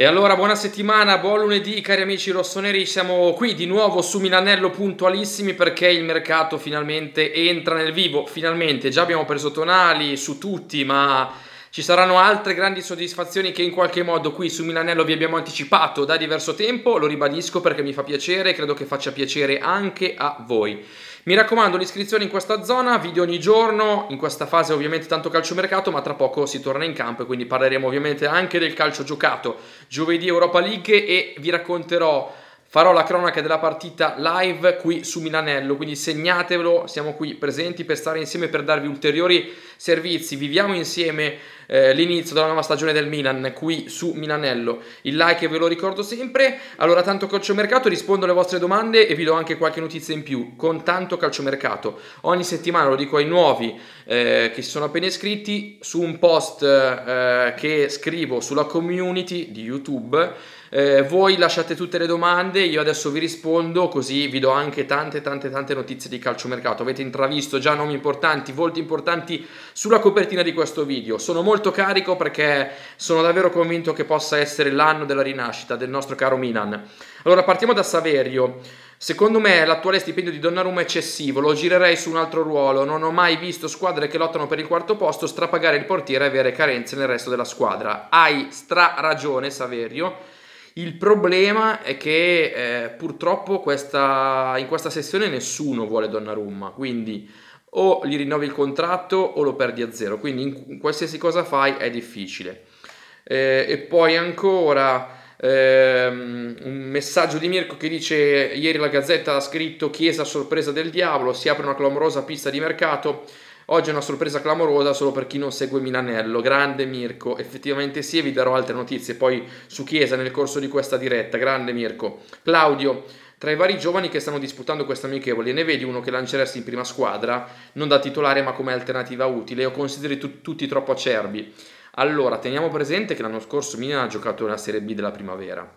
E allora buona settimana, buon lunedì cari amici rossoneri, siamo qui di nuovo su Milanello puntualissimi perché il mercato finalmente entra nel vivo, finalmente già abbiamo preso tonali su tutti ma ci saranno altre grandi soddisfazioni che in qualche modo qui su Milanello vi abbiamo anticipato da diverso tempo, lo ribadisco perché mi fa piacere, e credo che faccia piacere anche a voi. Mi raccomando, l'iscrizione in questa zona, video ogni giorno, in questa fase ovviamente tanto calciomercato, ma tra poco si torna in campo e quindi parleremo ovviamente anche del calcio giocato. Giovedì Europa League e vi racconterò Farò la cronaca della partita live qui su Milanello, quindi segnatevelo, siamo qui presenti per stare insieme, per darvi ulteriori servizi. Viviamo insieme eh, l'inizio della nuova stagione del Milan qui su Milanello. Il like ve lo ricordo sempre. Allora, tanto calciomercato, rispondo alle vostre domande e vi do anche qualche notizia in più. Con tanto calciomercato, ogni settimana lo dico ai nuovi eh, che si sono appena iscritti su un post eh, che scrivo sulla community di YouTube eh, voi lasciate tutte le domande, io adesso vi rispondo così vi do anche tante tante tante notizie di calciomercato. Avete intravisto già nomi importanti, volti importanti sulla copertina di questo video. Sono molto carico perché sono davvero convinto che possa essere l'anno della rinascita del nostro caro Milan. Allora partiamo da Saverio. Secondo me l'attuale stipendio di Donnarumma è eccessivo, lo girerei su un altro ruolo, non ho mai visto squadre che lottano per il quarto posto strapagare il portiere e avere carenze nel resto della squadra. Hai stra ragione Saverio. Il problema è che eh, purtroppo questa, in questa sessione nessuno vuole Donnarumma, quindi o gli rinnovi il contratto o lo perdi a zero, quindi in, qualsiasi cosa fai è difficile. Eh, e poi ancora ehm, un messaggio di Mirko che dice ieri la Gazzetta ha scritto Chiesa sorpresa del diavolo, si apre una clamorosa pista di mercato Oggi è una sorpresa clamorosa solo per chi non segue Milanello. Grande Mirko, effettivamente sì, e vi darò altre notizie poi su Chiesa nel corso di questa diretta. Grande Mirko. Claudio, tra i vari giovani che stanno disputando questa amichevole, ne vedi uno che lanceresti in prima squadra, non da titolare ma come alternativa utile, o consideri tu- tutti troppo acerbi? Allora, teniamo presente che l'anno scorso Milan ha giocato nella Serie B della primavera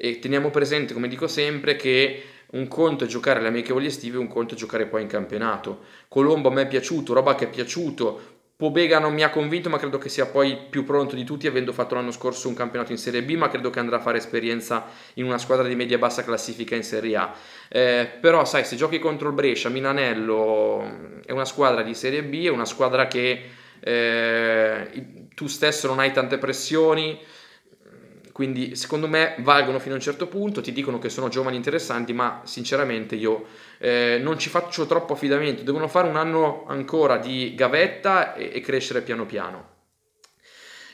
e teniamo presente, come dico sempre, che un conto è giocare alle amichevoli estive, un conto è giocare poi in campionato. Colombo a me è piaciuto, roba che è piaciuto. Pobega non mi ha convinto, ma credo che sia poi più pronto di tutti, avendo fatto l'anno scorso un campionato in Serie B, ma credo che andrà a fare esperienza in una squadra di media-bassa classifica in Serie A. Eh, però, sai, se giochi contro il Brescia, Milanello è una squadra di Serie B, è una squadra che eh, tu stesso non hai tante pressioni. Quindi secondo me valgono fino a un certo punto, ti dicono che sono giovani interessanti, ma sinceramente io eh, non ci faccio troppo affidamento, devono fare un anno ancora di gavetta e, e crescere piano piano.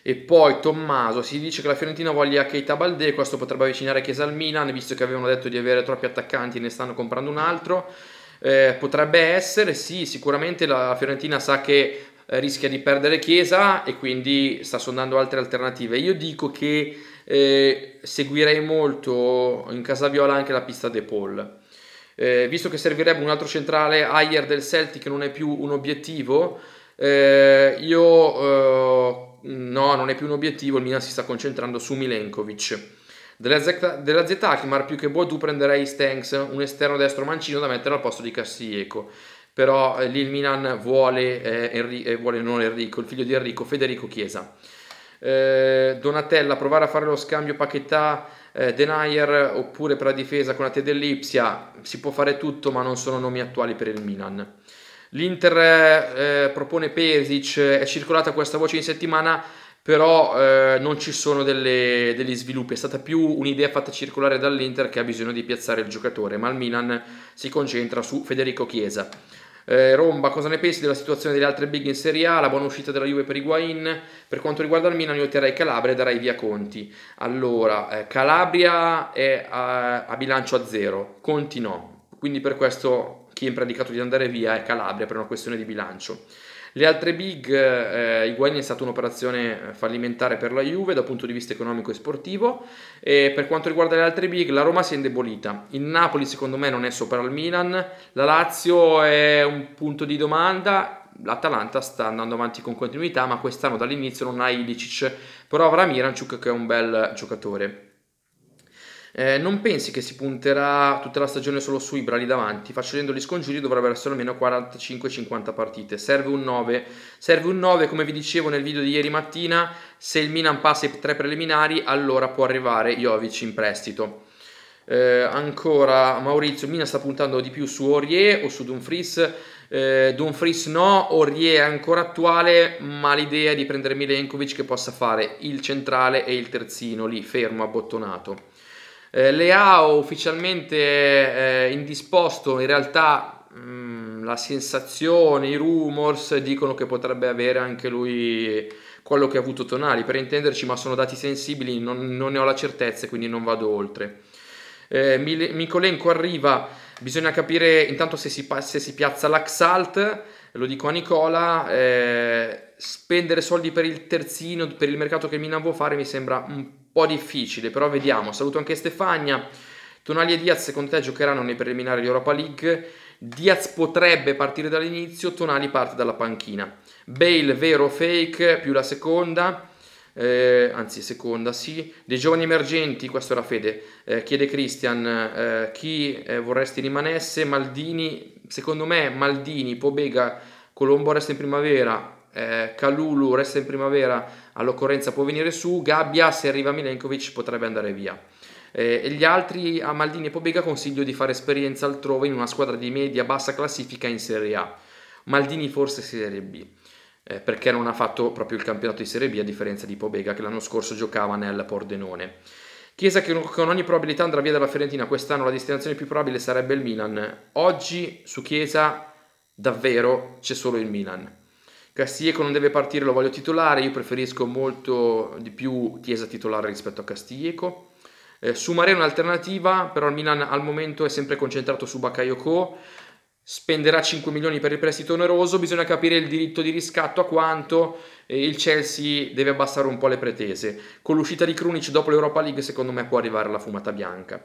E poi Tommaso, si dice che la Fiorentina voglia Keita Balde, questo potrebbe avvicinare Chiesa al Milan, visto che avevano detto di avere troppi attaccanti e ne stanno comprando un altro. Eh, potrebbe essere, sì, sicuramente la Fiorentina sa che eh, rischia di perdere Chiesa e quindi sta sondando altre alternative. Io dico che eh, seguirei molto in casa viola anche la pista De Paul. Eh, visto che servirebbe un altro centrale higher del Celtic non è più un obiettivo, eh, io no, non è più un obiettivo, il Milan si sta concentrando su Milenkovic. Della, Z, della più che Boadu prenderei Stanks, un esterno destro mancino da mettere al posto di Cassieco però eh, lì il Milan vuole, eh, Enri- eh, vuole non Enrico, il figlio di Enrico, Federico Chiesa eh, Donatella provare a fare lo scambio Paquetà eh, Denier oppure per la difesa con la Tedellipsia si può fare tutto ma non sono nomi attuali per il Milan l'Inter eh, propone Pesic è circolata questa voce in settimana però eh, non ci sono delle, degli sviluppi, è stata più un'idea fatta circolare dall'Inter che ha bisogno di piazzare il giocatore, ma il Milan si concentra su Federico Chiesa. Eh, Romba, cosa ne pensi della situazione delle altre big in Serie A? La buona uscita della Juve per Higuain? Per quanto riguarda il Milan, io terrei Calabria e darei via Conti. Allora, eh, Calabria è a, a, bilancio a zero, Conti no. Quindi per questo chi è predicato di andare via è Calabria per una questione di bilancio. Le altre big, eh, Higuain è stata un'operazione eh, fallimentare per la Juve dal punto di vista economico e sportivo. E per quanto riguarda le altre big, la Roma si è indebolita. Il Napoli, secondo me, non è sopra il Milan. La Lazio è un punto di domanda l'Atalanta sta andando avanti con continuità, ma quest'anno dall'inizio non ha Ilicic, però avrà Miranchuk che è un bel giocatore. Eh, non pensi che si punterà tutta la stagione solo sui brali davanti? Facendo gli scongiuri dovrebbero essere almeno 45-50 partite. Serve un 9. Serve un 9, come vi dicevo nel video di ieri mattina, se il Milan passa i tre preliminari allora può arrivare Jovic in prestito. Eh, ancora Maurizio, il Milan sta puntando di più su Aurier o su Dumfries? Eh, Dumfries no, Aurier è ancora attuale, ma l'idea è di prendere Milenkovic che possa fare il centrale e il terzino lì fermo, abbottonato. Eh, Leao ufficialmente eh, indisposto, in realtà mh, mm, la sensazione, i rumors dicono che potrebbe avere anche lui quello che ha avuto Tonali, per intenderci, ma sono dati sensibili, non, non ne ho la certezza, quindi non vado oltre. Eh, Mikolenko arriva, bisogna capire intanto se si, se si piazza l'Axalt, lo dico a Nicola, eh, spendere soldi per il terzino, per il mercato che Milan vuole fare mi sembra un po' po' difficile, però vediamo. Saluto anche Stefania. Tonali e Diaz secondo te giocheranno nei preliminari di Europa League? Diaz potrebbe partire dall'inizio, Tonali parte dalla panchina. Bale, vero, o fake, più la seconda. Eh, anzi seconda sì, dei giovani emergenti, questo era Fede, eh, chiede Christian eh, chi eh, vorresti rimanesse, Maldini, secondo me Maldini, Pobega, Colombo resta in primavera, eh, Kalulu resta in primavera, all'occorrenza può venire su, Gabbia se arriva Milenkovic potrebbe andare via. Eh, e gli altri a Maldini e Pobega consiglio di fare esperienza altrove in una squadra di media-bassa classifica in Serie A. Maldini forse Serie B, eh, perché non ha fatto proprio il campionato di Serie B a differenza di Pobega che l'anno scorso giocava nel Pordenone. Chiesa che con ogni probabilità andrà via dalla Fiorentina, quest'anno la destinazione più probabile sarebbe il Milan. Oggi su Chiesa davvero c'è solo il Milan Castilleco non deve partire, lo voglio titolare, io preferisco molto di più Chiesa titolare rispetto a Castilleco. Eh, Mare è un'alternativa, però il Milan al momento è sempre concentrato su Bakayoko, spenderà 5 milioni per il prestito oneroso, bisogna capire il diritto di riscatto a quanto eh, il Chelsea deve abbassare un po' le pretese. Con l'uscita di Krunic dopo l'Europa League secondo me può arrivare la fumata bianca.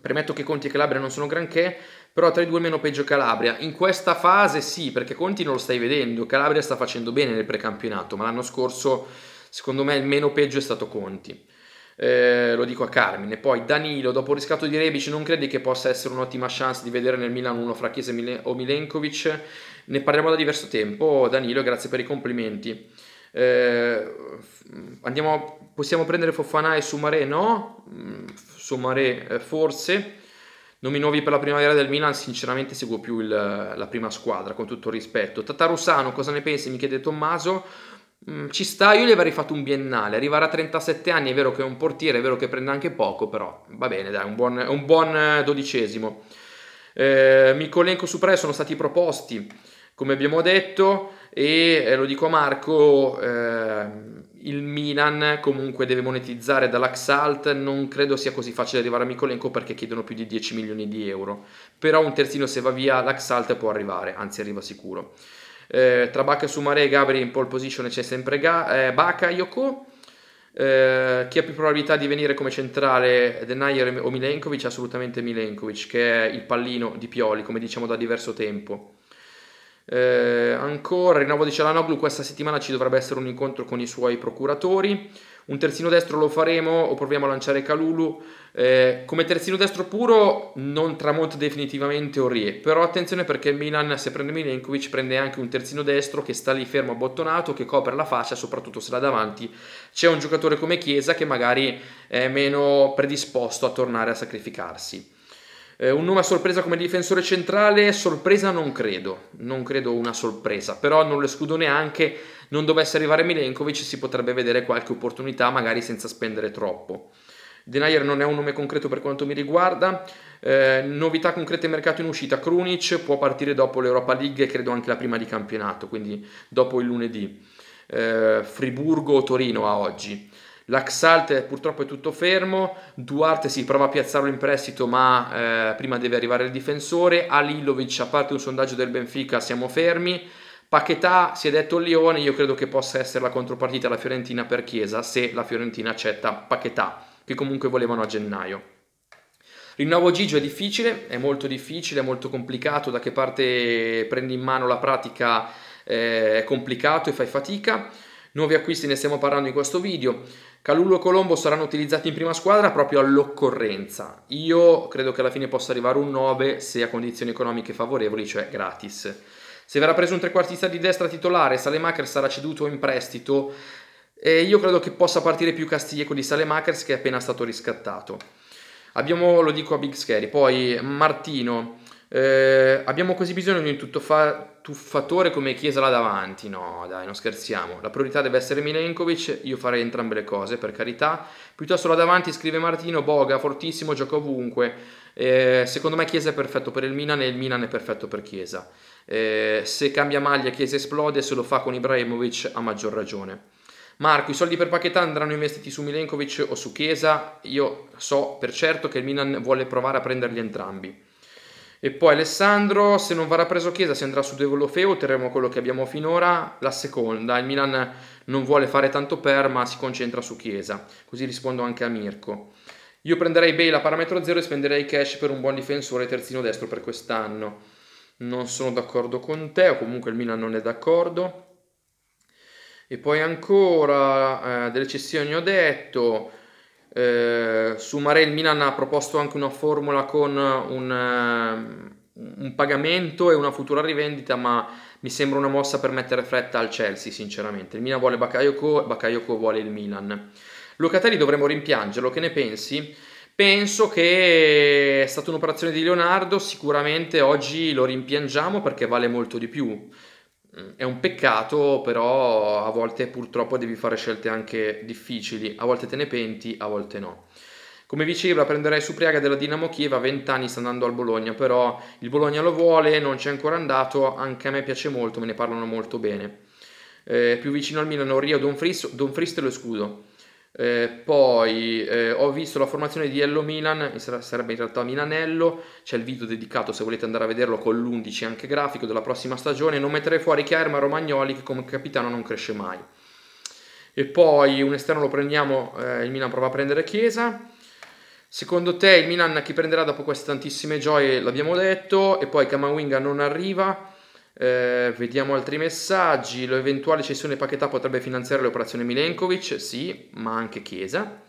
Premetto che Conti e Calabria non sono granché, però tra i due meno peggio Calabria. In questa fase sì, perché Conti non lo stai vedendo, Calabria sta facendo bene nel precampionato, ma l'anno scorso secondo me il meno peggio è stato Conti. Eh, lo dico a Carmine. Poi Danilo, dopo il riscatto di Rebic, non credi che possa essere un'ottima chance di vedere nel Milan uno fra Chiesa o Milenkovic? Ne parliamo da diverso tempo, Danilo, grazie per i complimenti. Eh, andiamo, possiamo prendere Fofana e Sumare? No? Mm, Sumare eh, forse Nomi nuovi per la primavera del Milan, sinceramente seguo più il, la prima squadra, con tutto il rispetto. Tatarusano, cosa ne pensi? Mi chiede Tommaso. Mm, ci sta, io gli avrei fatto un biennale. Arrivare a 37 anni è vero che è un portiere, è vero che prende anche poco, però va bene, dai, un buon, un buon eh, dodicesimo. Eh, Micolenco su Pre sono stati proposti, come abbiamo detto, e eh, lo dico a Marco. Eh, il Milan comunque deve monetizzare dall'Axalt, non credo sia così facile arrivare a Mikolenko perché chiedono più di 10 milioni di euro, però un terzino se va via l'Axalt può arrivare, anzi arriva sicuro. Eh, tra Bacca, Sumare, Gabri in pole position c'è sempre Ga- eh, Bacca, Yoko, eh, chi ha più probabilità di venire come centrale, Denayer o Milenkovic? Assolutamente Milenkovic, che è il pallino di Pioli, come diciamo da diverso tempo. Eh, ancora, rinnovo di Cialanoglu, questa settimana ci dovrebbe essere un incontro con i suoi procuratori. Un terzino destro lo faremo o proviamo a lanciare Calulu. Eh, come terzino destro puro non tramonta definitivamente Orie, però attenzione perché Milan se prende Milenkovic prende anche un terzino destro che sta lì fermo abbottonato, che copre la fascia, soprattutto se là davanti c'è un giocatore come Chiesa che magari è meno predisposto a tornare a sacrificarsi. Eh, un nome a sorpresa come difensore centrale, sorpresa non credo, non credo una sorpresa, però non lo escludo neanche, non dovesse arrivare Milenkovic si potrebbe vedere qualche opportunità magari senza spendere troppo. Denayer non è un nome concreto per quanto mi riguarda, eh, novità concrete in mercato in uscita, Krunic può partire dopo l'Europa League e credo anche la prima di campionato, quindi dopo il lunedì. Eh, Friburgo o Torino a oggi. Laxalt purtroppo è tutto fermo, Duarte si prova a piazzarlo in prestito ma eh, prima deve arrivare il difensore, Alilovic a parte un sondaggio del Benfica siamo fermi, Paquetà si è detto Lione, io credo che possa essere la contropartita alla Fiorentina per Chiesa se la Fiorentina accetta Paquetà che comunque volevano a gennaio. Rinnovo Gigio è difficile, è molto difficile, è molto complicato, da che parte prendi in mano la pratica eh, è complicato e fai fatica. Nuovi acquisti ne stiamo parlando in questo video. Calullo e Colombo saranno utilizzati in prima squadra proprio all'occorrenza. Io credo che alla fine possa arrivare un 9 se a condizioni economiche favorevoli, cioè gratis. Se verrà preso un trequartista di destra titolare, Salemacher sarà ceduto in prestito. E io credo che possa partire più Castiglieco di Salemakers che è appena stato riscattato. Abbiamo, lo dico a Big Scary, poi Martino, eh, abbiamo così bisogno di un tuttofa- tuffatore come Chiesa là davanti? No, dai, non scherziamo. La priorità deve essere Milenkovic, io farei entrambe le cose, per carità. Piuttosto là davanti, scrive Martino, Boga, fortissimo, gioca ovunque. Eh, secondo me Chiesa è perfetto per il Milan e il Milan è perfetto per Chiesa. Eh, se cambia maglia Chiesa esplode, se lo fa con Ibrahimovic ha maggior ragione. Marco, i soldi per Paquetà andranno investiti su Milenkovic o su Chiesa? Io so per certo che il Milan vuole provare a prenderli entrambi. E poi Alessandro, se non verrà preso Chiesa, se andrà su De Devolofeo, otterremo quello che abbiamo finora, la seconda. Il Milan non vuole fare tanto per, ma si concentra su Chiesa. Così rispondo anche a Mirko. Io prenderei Bale a parametro zero e spenderei cash per un buon difensore terzino destro per quest'anno. Non sono d'accordo con te, o comunque il Milan non è d'accordo. E poi ancora, eh, delle cessioni ho detto, eh, su Mare il Milan ha proposto anche una formula con un, eh, un pagamento e una futura rivendita, ma mi sembra una mossa per mettere fretta al Chelsea, sinceramente. Il Milan vuole Bakayoko, Bakayoko vuole il Milan. Locatelli dovremmo rimpiangerlo, che ne pensi? Penso che è stata un'operazione di Leonardo, sicuramente oggi lo rimpiangiamo perché vale molto di più. Mm, è un peccato, però a volte purtroppo devi fare scelte anche difficili, a volte te ne penti, a volte no. Come diceva, prenderei Supriaga della Dinamo Kiev, a 20 anni sta andando al Bologna, però il Bologna lo vuole, non c'è ancora andato, anche a me piace molto, me ne parlano molto bene. Eh, più vicino al Milano, Rio, Don Fristo, lo scudo. Eh, poi eh, ho visto la formazione di Ello Milan, sarebbe in realtà Milanello, c'è il video dedicato se volete andare a vederlo con l'11 anche grafico della prossima stagione, non metterei fuori Chiarma Romagnoli che come capitano non cresce mai. E poi un esterno lo prendiamo, eh, il Milan prova a prendere Chiesa. Secondo te il Milan chi prenderà dopo queste tantissime gioie? L'abbiamo detto, e poi Kamavinga non arriva. Eh, vediamo altri messaggi. L'eventuale cessione di Paquetà potrebbe finanziare l'operazione Milenkovic? Sì, ma anche Chiesa.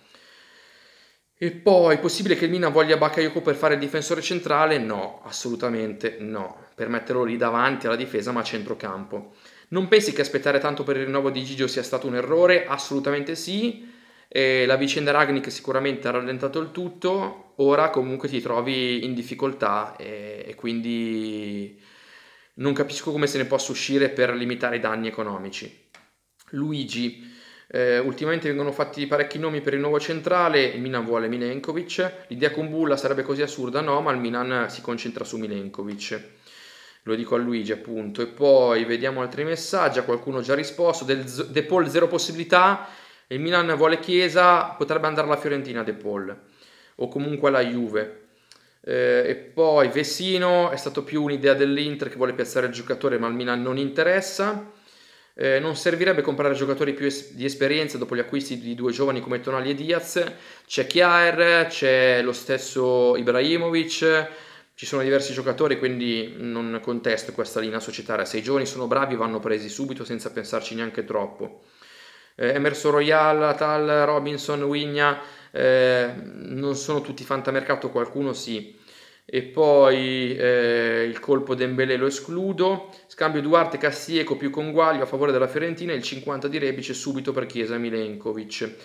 E poi, è possibile che il Mina voglia Bakayoko per fare il difensore centrale? No, assolutamente no. Per metterlo lì davanti alla difesa, ma a centrocampo. Non pensi che aspettare tanto per il rinnovo di Gigio sia stato un errore? Assolutamente sì. E la vicenda Ragnick sicuramente ha rallentato il tutto. Ora comunque ti trovi in difficoltà e, e quindi non capisco come se ne possa uscire per limitare i danni economici. Luigi, eh, ultimamente vengono fatti parecchi nomi per il nuovo centrale, il Milan vuole Milenkovic, l'idea con Bulla sarebbe così assurda, no, ma il Milan si concentra su Milenkovic. Lo dico a Luigi appunto. E poi vediamo altri messaggi, a qualcuno già risposto, Del, De Paul zero possibilità, il Milan vuole Chiesa, potrebbe andare alla Fiorentina De Paul o comunque alla Juve. Eh, e poi Vesino è stato più un'idea dell'Inter che vuole piazzare il giocatore, ma al Milan non interessa. Eh, non servirebbe comprare giocatori più es- di esperienza dopo gli acquisti di due giovani come Tonali e Diaz. C'è Chiar, c'è lo stesso Ibrahimovic, ci sono diversi giocatori, quindi non contesto questa linea societaria. Se i giovani sono bravi vanno presi subito senza pensarci neanche troppo. Eh, Emerson Royal, Tal, Robinson, Wigna eh, non sono tutti fantamercato, qualcuno sì. E poi eh, il colpo Dembele lo escludo. Scambio Duarte Cassieco più Conguaglio a favore della Fiorentina. Il 50 di Rebic subito per Chiesa Milenkovic. Ci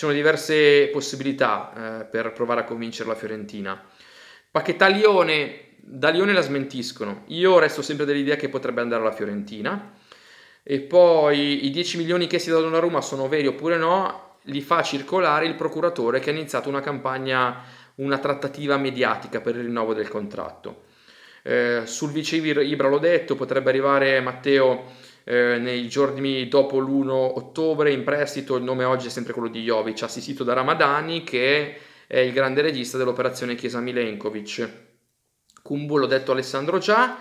sono diverse possibilità eh, per provare a convincere la Fiorentina. Pacchetta Lione, da Lione la smentiscono. Io resto sempre dell'idea che potrebbe andare alla Fiorentina. E poi i 10 milioni che si danno a Roma sono veri oppure no? li fa circolare il procuratore che ha iniziato una campagna, una trattativa mediatica per il rinnovo del contratto. Eh, sul vice Ibra l'ho detto, potrebbe arrivare Matteo eh, nei giorni dopo l'1 ottobre in prestito, il nome oggi è sempre quello di Jovic, assistito da Ramadani che è il grande regista dell'operazione Chiesa Milenkovic. Kumbu l'ho detto Alessandro già,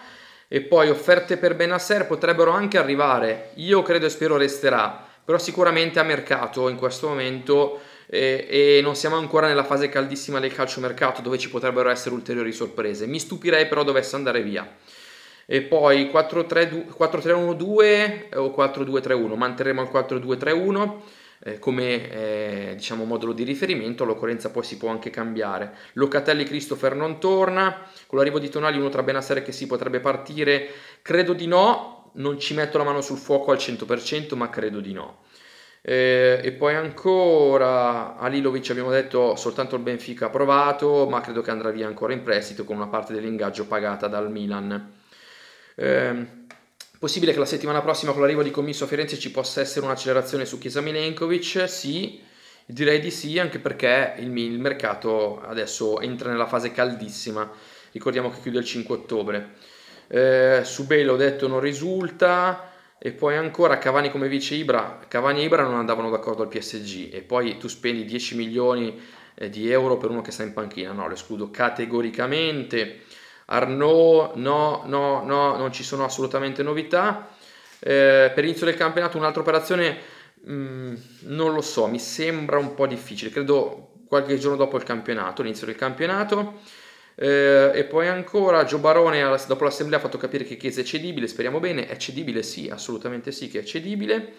e poi offerte per Benasser potrebbero anche arrivare, io credo e spero resterà, però sicuramente a mercato in questo momento eh, e non siamo ancora nella fase caldissima del calciomercato dove ci potrebbero essere ulteriori sorprese. Mi stupirei però dovesse andare via. E poi 4-3-1-2 eh, o 4-2-3-1, manterremo il 4-2-3-1 eh, come eh, diciamo, modulo di riferimento, l'occorrenza poi si può anche cambiare. Locatelli Christopher non torna, con l'arrivo di Tonali uno tra Benassere che si potrebbe partire, credo di no, non ci metto la mano sul fuoco al 100%, ma credo di no. Eh, e poi ancora Alilovic abbiamo detto soltanto il Benfica ha provato, ma credo che andrà via ancora in prestito con una parte dell'ingaggio pagata dal Milan. Eh, possibile che la settimana prossima con l'arrivo di Commisso a Firenze ci possa essere un'accelerazione su Chiesa Milenkovic? Sì, direi di sì, anche perché il, il mercato adesso entra nella fase caldissima. Ricordiamo che chiude il 5 ottobre eh, su Bale ho detto non risulta e poi ancora Cavani come vice Ibra, Cavani e Ibra non andavano d'accordo al PSG e poi tu spendi 10 milioni eh, di euro per uno che sta in panchina, no, lo escludo categoricamente. Arnaud, no, no, no, non ci sono assolutamente novità. Eh, per inizio del campionato un'altra operazione, mh, mm, non lo so, mi sembra un po' difficile, credo qualche giorno dopo il campionato, l'inizio del campionato. Eh, e poi ancora Gio Barone dopo l'assemblea ha fatto capire che Chiesa è cedibile, speriamo bene, è cedibile sì, assolutamente sì che è cedibile.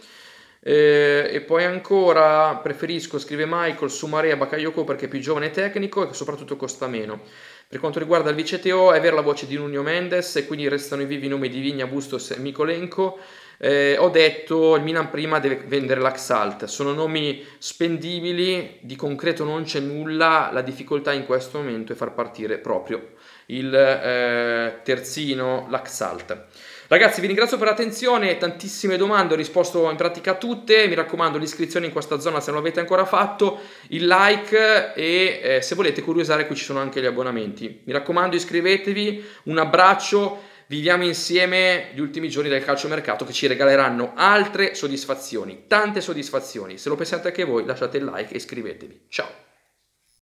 Eh, e poi ancora preferisco, scrive Michael, su a Bakayoko perché è più giovane e tecnico e soprattutto costa meno. Per quanto riguarda il vice Teo, è vera la voce di Nuno Mendes e quindi restano vivi i nomi di Vigna, Bustos e Micolenco. Eh, ho detto il Milan prima deve vendere l'Axalt, sono nomi spendibili, di concreto non c'è nulla, la difficoltà in questo momento è far partire proprio il eh, terzino, l'Axalt. Ragazzi vi ringrazio per l'attenzione, tantissime domande, ho risposto in pratica a tutte, mi raccomando l'iscrizione in questa zona se non l'avete ancora fatto, il like e eh, se volete curiosare qui ci sono anche gli abbonamenti. Mi raccomando iscrivetevi, un abbraccio viviamo insieme gli ultimi giorni del calciomercato che ci regaleranno altre soddisfazioni, tante soddisfazioni. Se lo pensate anche voi lasciate il like e iscrivetevi. Ciao!